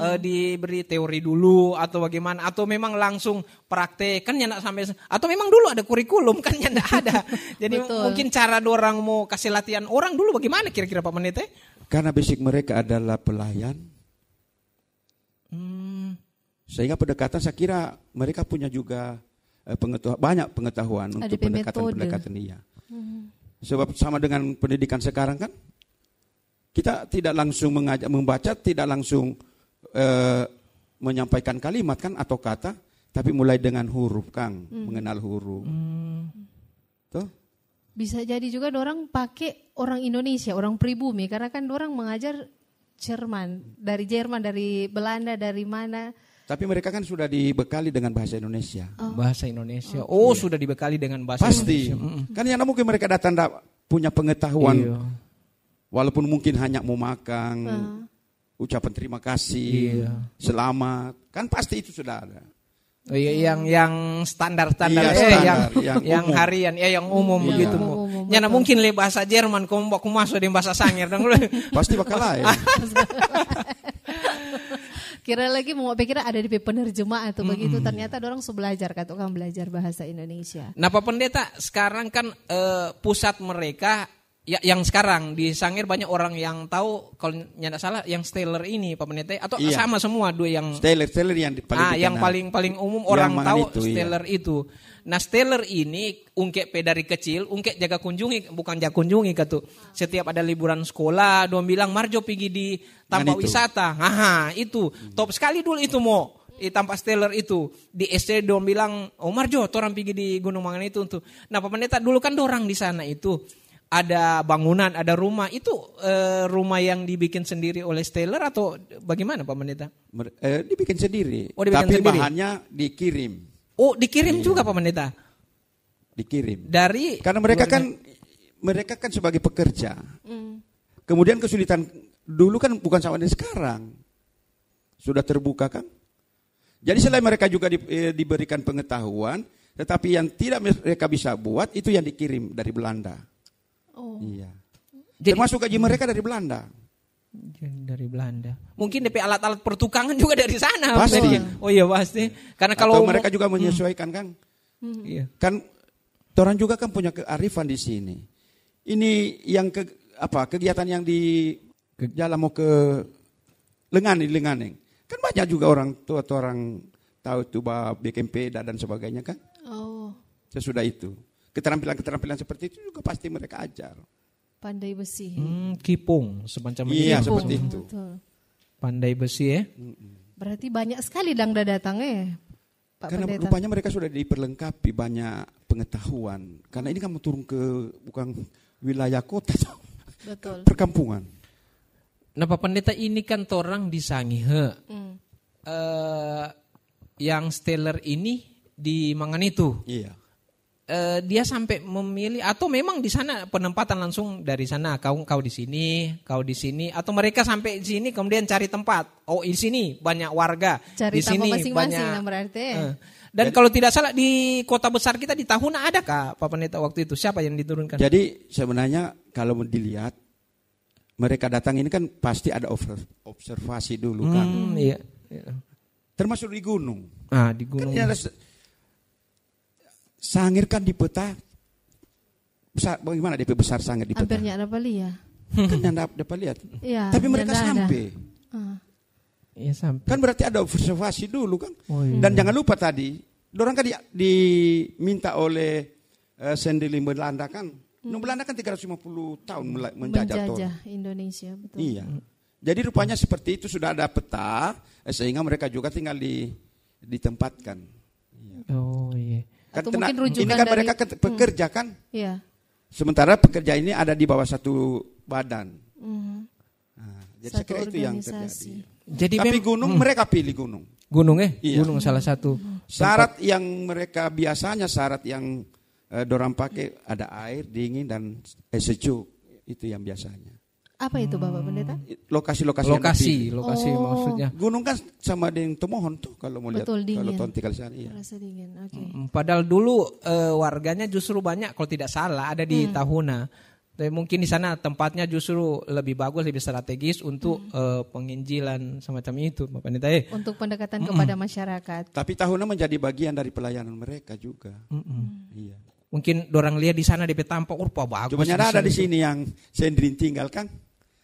uh, diberi teori dulu atau bagaimana atau memang langsung praktek kan ya sampai atau memang dulu ada kurikulum kan ya ada jadi Betul. mungkin cara orang mau kasih latihan orang dulu bagaimana kira-kira Pak Menete eh? karena basic mereka adalah pelayan hmm. sehingga pendekatan saya kira mereka punya juga eh, pengetahuan banyak pengetahuan untuk pendekatan-pendekatan iya hmm. sebab sama dengan pendidikan sekarang kan kita tidak langsung mengajak membaca, tidak langsung e, menyampaikan kalimat kan atau kata, tapi mulai dengan huruf Kang, hmm. mengenal huruf. Hmm. Tuh. Bisa jadi juga orang pakai orang Indonesia, orang pribumi karena kan orang mengajar Jerman, dari Jerman, dari Belanda, dari mana. Tapi mereka kan sudah dibekali dengan bahasa Indonesia. Oh. Bahasa Indonesia. Oh, oh iya. sudah dibekali dengan bahasa Pasti. Indonesia. Pasti. Hmm. Hmm. Kan yang mungkin mereka datang punya pengetahuan. Iya. Walaupun mungkin hanya mau makan, uh ucapan terima kasih, iya. selamat, kan pasti itu sudah ada. Oh, iya, yang yang standar-standar iya, standar, eh, yang yang, yang harian ya yang umum iya. begitu mu. Ya, Nyana mungkin le bahasa Jerman kok mau masuk di bahasa Sangir dong Pasti bakal lain. Kira lagi mau pikir ada di penerjemah atau mm -hmm. begitu ternyata orang sebelajar kata kan belajar bahasa Indonesia. Nah, Pak Pendeta sekarang kan e, pusat mereka ya, yang sekarang di Sangir banyak orang yang tahu kalau tidak salah yang Steller ini Pak Pendeta atau iya. sama semua dua yang Steller, Steller yang paling ah, yang nah. paling paling umum orang tahu itu, Stellar iya. itu. Nah Steller ini ungkep dari kecil ungkep jaga kunjungi bukan jaga kunjungi katu. Setiap ada liburan sekolah dua bilang Marjo pergi di tempat wisata. Aha itu top sekali dulu itu mau di tampak Steller itu di SC dong bilang Omar oh, Jo orang pergi di Gunung Mangan itu untuk nah pemerintah dulu kan dorang di sana itu ada bangunan, ada rumah. Itu eh, rumah yang dibikin sendiri oleh Steller atau bagaimana Pak Pendeta? Eh, dibikin sendiri. Oh, dibikin Tapi sendiri. bahannya dikirim. Oh, dikirim iya. juga Pak Pendeta? Dikirim. Dari Karena mereka kan mereka kan sebagai pekerja. Mm. Kemudian kesulitan dulu kan bukan sama dengan sekarang. Sudah terbuka kan? Jadi selain mereka juga di, eh, diberikan pengetahuan, tetapi yang tidak mereka bisa buat itu yang dikirim dari Belanda. Iya. Jadi, Termasuk gaji mereka dari Belanda. Iya, dari Belanda. Mungkin dari alat-alat pertukangan juga dari sana. Pasti. Oh iya pasti. Karena kalau mereka juga hmm. menyesuaikan hmm. kan. Hmm. Iya. Kan orang juga kan punya kearifan di sini. Ini yang ke apa kegiatan yang di ke, jalan mau ke lengan di Kan banyak juga orang tua atau orang tahu tuh BKMP dan sebagainya kan. Oh. Sesudah itu. Keterampilan-keterampilan seperti itu juga pasti mereka ajar. Pandai besi. Hmm, kipung semacam iya, seperti hmm, itu. Pandai besi ya. Berarti banyak sekali dangda datangnya ya. Eh, Pak Karena Pendeta. rupanya mereka sudah diperlengkapi banyak pengetahuan. Karena ini kamu turun ke bukan wilayah kota, Betul. perkampungan. Nah Pak Pendeta ini kan orang di Sangihe. Hmm. Uh, yang steller ini di Mangan Iya. Eh, dia sampai memilih atau memang di sana penempatan langsung dari sana kau kau di sini kau di sini atau mereka sampai di sini kemudian cari tempat oh di sini banyak warga cari di sini masing -masing banyak berarti. uh, Dan jadi, kalau tidak salah di kota besar kita di tahun ada kak Pak Pendeta waktu itu siapa yang diturunkan? Jadi sebenarnya kalau mau dilihat mereka datang ini kan pasti ada observasi dulu kan. Hmm, iya, iya. Termasuk di gunung. Ah di gunung. Kan Sangir kan di peta. Besar, bagaimana DP besar sangir di peta? Hampirnya ada pali ya. Kan dapat lihat. Ya, Tapi mereka sampai. Uh. Ya, sampai. Kan berarti ada observasi dulu kan. Oh, iya. Dan jangan lupa tadi, orang kan di, diminta oleh uh, eh, Sendiri Belanda kan. Hmm. Belanda kan 350 tahun menjajah, menjajah tol. Indonesia. Betul. Iya. Jadi rupanya seperti itu sudah ada peta, eh, sehingga mereka juga tinggal di ditempatkan. Oh iya. Kan Atau mungkin rujukan ini kan dari, mereka pekerja hmm. kan? Iya. Sementara pekerja ini ada di bawah satu badan. Hmm. Nah, jadi satu saya kira itu yang terjadi. Jadi Tapi gunung hmm. mereka pilih gunung. Gunung eh? Iya. Gunung salah satu. Hmm. Syarat yang mereka biasanya syarat yang eh, dorang pakai ada air dingin dan eh, sejuk itu yang biasanya. Apa itu Bapak hmm. Pendeta? Lokasi-lokasi. Lokasi, lokasi, lokasi oh. maksudnya. Gunung kan sama dengan temohon tuh kalau mau lihat. Betul, Kalau Tonti Kalisari iya. Rasa padahal dulu uh, warganya justru banyak kalau tidak salah ada di hmm. Tahuna. Tapi mungkin di sana tempatnya justru lebih bagus, lebih strategis untuk hmm. uh, penginjilan semacam itu, Bapak Pendeta. Eh. Untuk pendekatan hmm. kepada masyarakat. Tapi Tahuna menjadi bagian dari pelayanan mereka juga. Hmm. Hmm. Iya mungkin orang lihat di sana di tampak urpa bagus. Cuma ada di sini yang sendiri tinggal kan?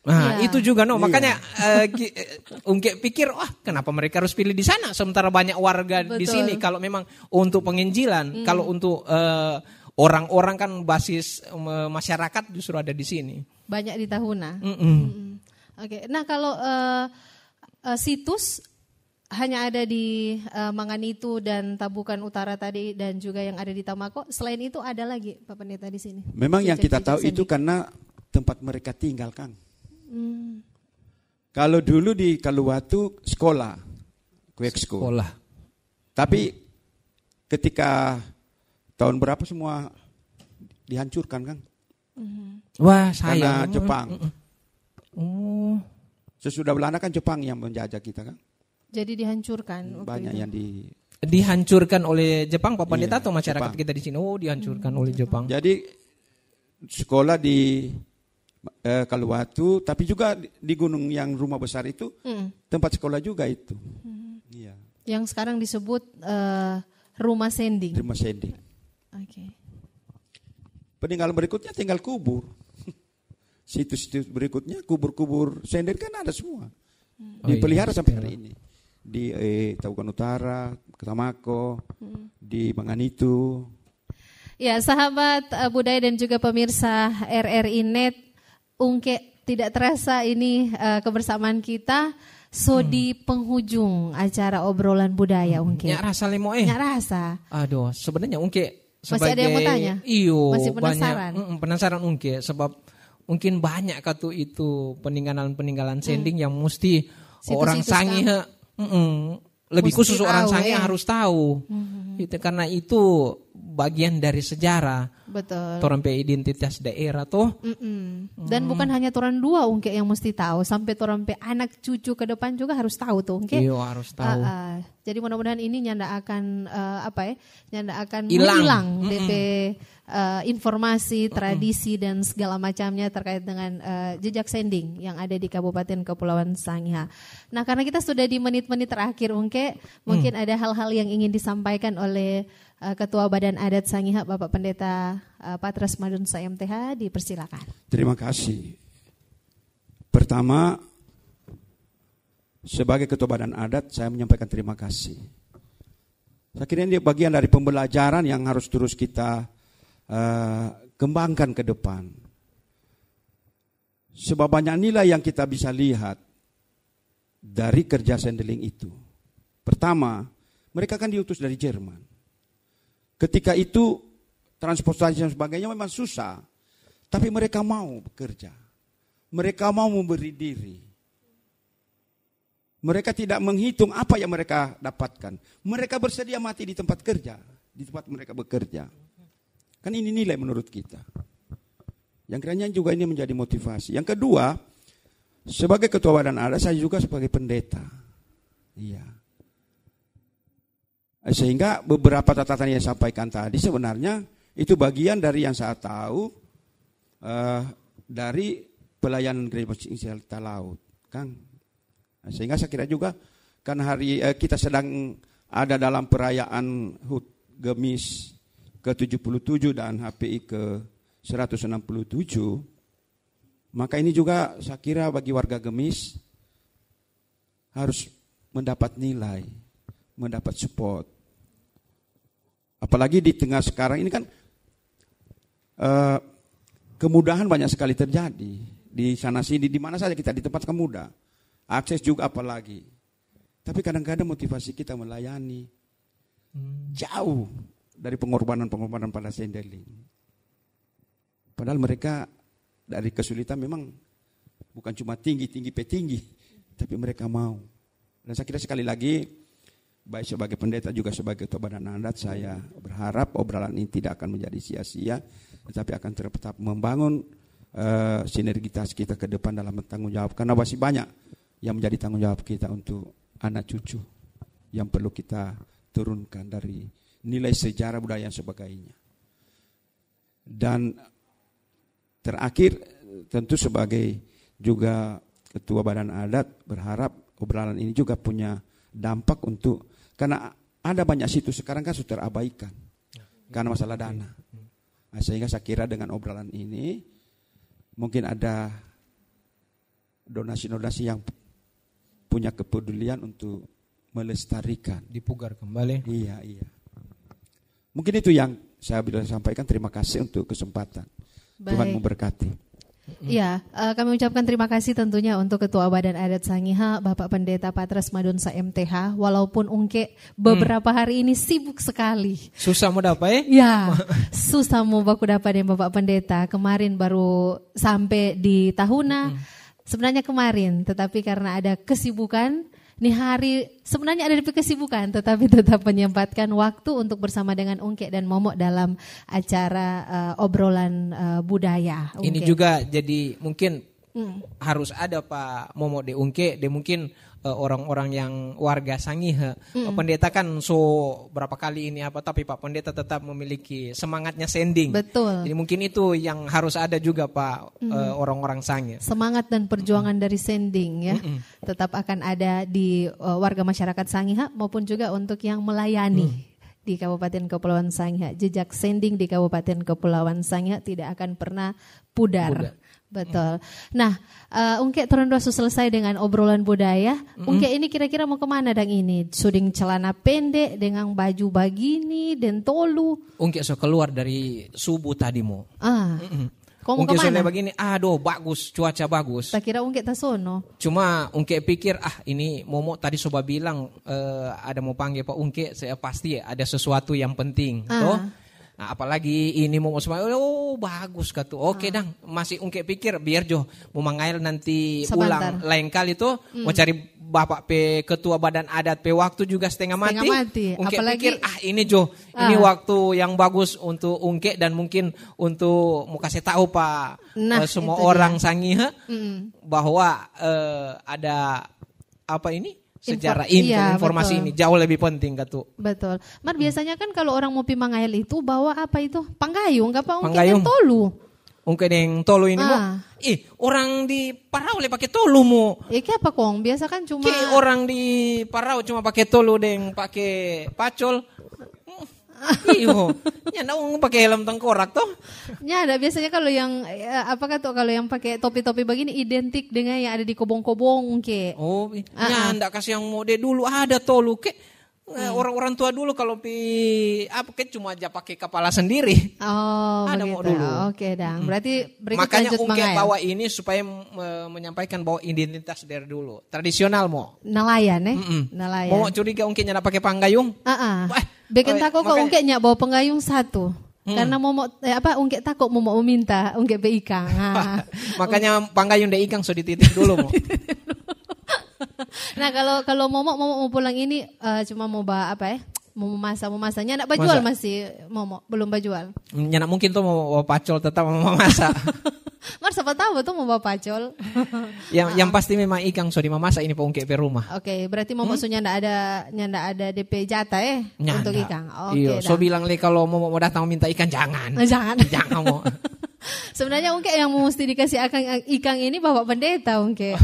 Nah, yeah. itu juga no. Iya. Makanya yeah. uh, eh, Ungke pikir, wah, kenapa mereka harus pilih di sana sementara banyak warga Betul. di sini kalau memang untuk penginjilan, mm. kalau untuk orang eh, orang-orang kan basis uh, masyarakat justru ada di sini. Banyak di Tahuna. Mm -mm. Mm Oke. Okay. Nah, kalau uh, uh, situs hanya ada di uh, Manganitu dan Tabukan Utara tadi dan juga yang ada di Tamako. Selain itu ada lagi Pak Pendeta di sini. Memang yang kita tahu itu karena tempat mereka tinggalkan. Kalau dulu di Kaluwatu sekolah, Quick School. Sekolah. Tapi hmm. ketika tahun berapa semua dihancurkan, kan? Hmm. Wah, saya. Karena Jepang. Oh. Sesudah Belanda kan Jepang yang menjajah kita, kan? Jadi dihancurkan. Banyak yang di dihancurkan oleh Jepang, Pendeta iya, atau masyarakat Jepang. kita di sini? Oh, dihancurkan hmm. oleh Jepang. Jadi sekolah di eh, waktu, tapi juga di gunung yang rumah besar itu hmm. tempat sekolah juga itu. Hmm. Iya. Yang sekarang disebut eh, rumah sending. Rumah sending. Oke. Okay. Peninggalan berikutnya tinggal kubur. Situs-situs berikutnya kubur-kubur sending kan ada semua. Hmm. Oh, iya, Dipelihara iya, sampai hari ini di eh, Tawukan Utara, Ketamako, hmm. di Manganitu. Ya, sahabat eh, budaya dan juga pemirsa RRI Net Ungke tidak terasa ini uh, kebersamaan kita so hmm. di penghujung acara obrolan budaya hmm, Ungke. Nyak rasa limo eh. Nyak rasa. Aduh, sebenarnya Ungke sebagai Masih ada yang mau tanya? Iyo, Masih penasaran. Banyak, mm, penasaran Ungke sebab mungkin banyak katu itu peninggalan-peninggalan hmm. sending yang mesti Situ-situ orang sangi mm lebih mesti khusus orang sangi ya. Eh. harus tahu. Hmm, hmm. Itu karena itu bagian dari sejarah. Betul. pe identitas daerah tuh. Mm -mm. Dan mm. bukan hanya torang dua ungke yang mesti tahu, sampai torang pe anak cucu ke depan juga harus tahu tuh ungke. Iya, harus tahu. Uh, uh. Jadi mudah-mudahan ini nyanda akan uh, apa ya? Nyanda akan hilang mm DP uh, informasi, tradisi mm dan segala macamnya terkait dengan uh, jejak sending yang ada di Kabupaten Kepulauan Sangiha. Nah, karena kita sudah di menit-menit terakhir Ungke, mungkin mm. ada hal-hal yang ingin disampaikan oleh Eh, Ketua Badan Adat Sangiha Bapak Pendeta eh, Patras Madun MTH dipersilakan. Terima kasih. Pertama, sebagai Ketua Badan Adat saya menyampaikan terima kasih. Saya kira ini bagian dari pembelajaran yang harus terus kita uh, kembangkan ke depan. Sebab banyak nilai yang kita bisa lihat dari kerja sendeling itu. Pertama, mereka kan diutus dari Jerman Ketika itu transportasi dan sebagainya memang susah. Tapi mereka mau bekerja. Mereka mau memberi diri. Mereka tidak menghitung apa yang mereka dapatkan. Mereka bersedia mati di tempat kerja, di tempat mereka bekerja. Kan ini nilai menurut kita. Yang kiranya juga ini menjadi motivasi. Yang kedua, sebagai ketua badan ada saya juga sebagai pendeta. Iya. Eh, sehingga beberapa catatan yang sampaikan tadi sebenarnya itu bagian dari yang saya tahu eh, dari pelayanan gereja Inselta Laut, Kang. Eh, sehingga saya kira juga kan hari eh, kita sedang ada dalam perayaan Hut Gemis ke-77 dan HPI ke-167, maka ini juga saya kira bagi warga Gemis harus mendapat nilai, mendapat support Apalagi di tengah sekarang ini kan eh, kemudahan banyak sekali terjadi di sana sini di mana saja kita di tempat kemuda akses juga apalagi tapi kadang-kadang motivasi kita melayani jauh dari pengorbanan-pengorbanan pada sendeling padahal mereka dari kesulitan memang bukan cuma tinggi tinggi tinggi tapi mereka mau dan saya kira sekali lagi baik sebagai pendeta juga sebagai ketua badan adat saya berharap obrolan ini tidak akan menjadi sia-sia tetapi akan tetap membangun uh, sinergitas kita ke depan dalam bertanggung jawab karena masih banyak yang menjadi tanggung jawab kita untuk anak cucu yang perlu kita turunkan dari nilai sejarah budaya dan sebagainya dan terakhir tentu sebagai juga ketua badan adat berharap obrolan ini juga punya dampak untuk karena ada banyak situs sekarang kan sudah abaikan karena masalah dana. Nah, sehingga saya kira dengan obrolan ini mungkin ada donasi-donasi yang punya kepedulian untuk melestarikan. Dipugar kembali. Iya, iya. Mungkin itu yang saya bisa sampaikan. Terima kasih untuk kesempatan. Baik. Tuhan memberkati. Ya, uh, kami ucapkan terima kasih tentunya untuk Ketua Badan Adat Sangiha, Bapak Pendeta Patras Madunsa MTH. Walaupun Ungke mm. beberapa hmm. hari ini sibuk sekali. Susah mau dapat eh? ya? Ya, susah mau baku dapat ya Bapak Pendeta. Kemarin baru sampai di Tahuna. Hmm. Sebenarnya kemarin, tetapi karena ada kesibukan, Nih hari sebenarnya ada kesibukan tetapi tetap menyempatkan waktu untuk bersama dengan Ungke dan Momok dalam acara uh, obrolan uh, budaya. Ungke. Ini juga jadi mungkin hmm. harus ada Pak Momok de Ungke, de mungkin Eh, orang-orang yang warga Sangihe. Mm. Pendeta kan so berapa kali ini apa tapi Pak Pendeta tetap memiliki semangatnya sending. Betul. Jadi mungkin itu yang harus ada juga Pak mm. orang-orang Sangihe. Semangat dan perjuangan mm. dari sending ya mm tetap akan ada di uh, warga masyarakat Sangihe maupun juga untuk yang melayani. Mm di Kabupaten Kepulauan Sangihe. Jejak sending di Kabupaten Kepulauan Sangihe tidak akan pernah pudar. pudar. Betul. Nah, uh, Ungke Torondosu selesai dengan obrolan budaya. Mm-hmm. Ungke ini kira-kira mau kemana dang ini? Suding celana pendek dengan baju bagini, dan tolu. Ungke so keluar dari subuh tadi ah. mau. Ah. Mm-hmm. Kau ungke kemana? begini, aduh bagus, cuaca bagus. Tak kira Ungke tasono. Cuma Ungke pikir, ah ini Momo tadi coba bilang uh, ada mau panggil Pak Ungke, saya pasti ada sesuatu yang penting. Ah. Toh? Nah, apalagi ini mau semua, oh bagus katu. Oke ah. dang, masih ungkep pikir biar jo mau mangail nanti Sebentar. ulang lain kali itu hmm. mau cari bapak pe ketua badan adat pe waktu juga setengah mati. Setengah mati. Ungkep pikir ah ini jo, ah. ini waktu yang bagus untuk ungkep dan mungkin untuk mau kasih tahu Pak nah, eh, semua orang sangi hmm. bahwa uh, ada apa ini? sejarah iya, ini iya, informasi betul. ini jauh lebih penting katu betul mar biasanya kan kalau orang mau pimangail itu bawa apa itu panggayung apa yang tolu mungkin yang tolu ini ah. mau ih orang di parau le pakai tolu mu ya kayak apa kong biasa kan cuma Ki, orang di parau cuma pakai tolu deng pakai pacul Iyo, nya uang pakai helm tengkorak toh? Ya, ada biasanya kalau yang eh, apa kata kalau yang pakai topi-topi begini identik dengan yang ada di kobong-kobong ke. Oh, uh ah, nya ah. ndak kasih yang mode dulu ada toh lu ke. Eh, hmm. Orang-orang tua dulu kalau pi apa ke cuma aja pakai kepala sendiri. Oh, ada begitu. mau dulu. Oke, dang. Hmm. Berarti berikut Makanya uang Makanya bawa ini supaya menyampaikan bahwa identitas dari dulu. Tradisional mau. Nelayan, eh? Nelayan. Mau curiga ungkitnya nyana pakai panggayung? Ah, ah. Bikin takut kok ungkit nyak bawa pengayung satu. Hmm. Karena momok eh, apa ungkit takut mau mau minta ungkit be ikan. Nah. Makanya pengayung de ikan so dititip dulu mo. nah kalau kalau momok momo mau pulang ini uh, cuma mau bawa apa ya? Mau memasak, mau masaknya nak bajual Masa? masih momok belum bajual. nyana mungkin tuh mau, mau pacul tetap mau masak. Mar siapa tahu tuh mau bawa pacol. yang yang pasti memang ikang mama memasak ini pun per rumah. Oke, okay, berarti mau hmm? maksudnya ndak ada ndak ada DP jatah eh Nyanda. untuk ikang. Oke. Okay, iya, so bilang le kalau mau mau datang minta ikan jangan. Jangan. jangan mau. Sebenarnya Ungke yang mesti dikasih akan eh, ikang ini bawa pendeta Ungke.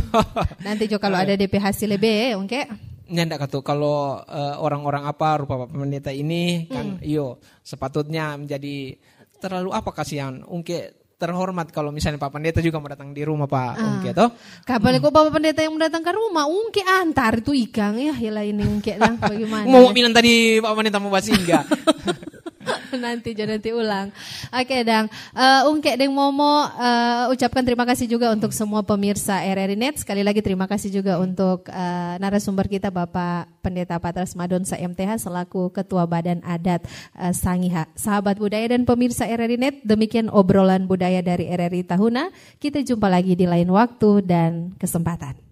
Nanti jo kalau ada DP hasil lebih Ungke. Nyanda kata kalau uh, orang-orang apa rupa bapak pendeta ini kan hmm. yo sepatutnya menjadi terlalu apa kasihan Ungke terhormat kalau misalnya Pak Pendeta juga mau datang di rumah Pak ah. Ungke toh. Kapan hmm. kok Pak Pendeta yang mau datang ke rumah Ungke antar ah, itu ikan ya yalah ini Ungke lah bagaimana. mau bilang tadi Pak Pendeta mau bahas enggak. nanti jangan nanti ulang. Oke, okay, Dang. Uh, eh, Ungke Deng Momo uh, ucapkan terima kasih juga untuk semua pemirsa RRI Net. Sekali lagi terima kasih juga untuk uh, narasumber kita Bapak Pendeta Patras Madon MTH selaku Ketua Badan Adat uh, Sangiha. Sahabat budaya dan pemirsa RRI Net, demikian obrolan budaya dari RRI Tahuna. Kita jumpa lagi di lain waktu dan kesempatan.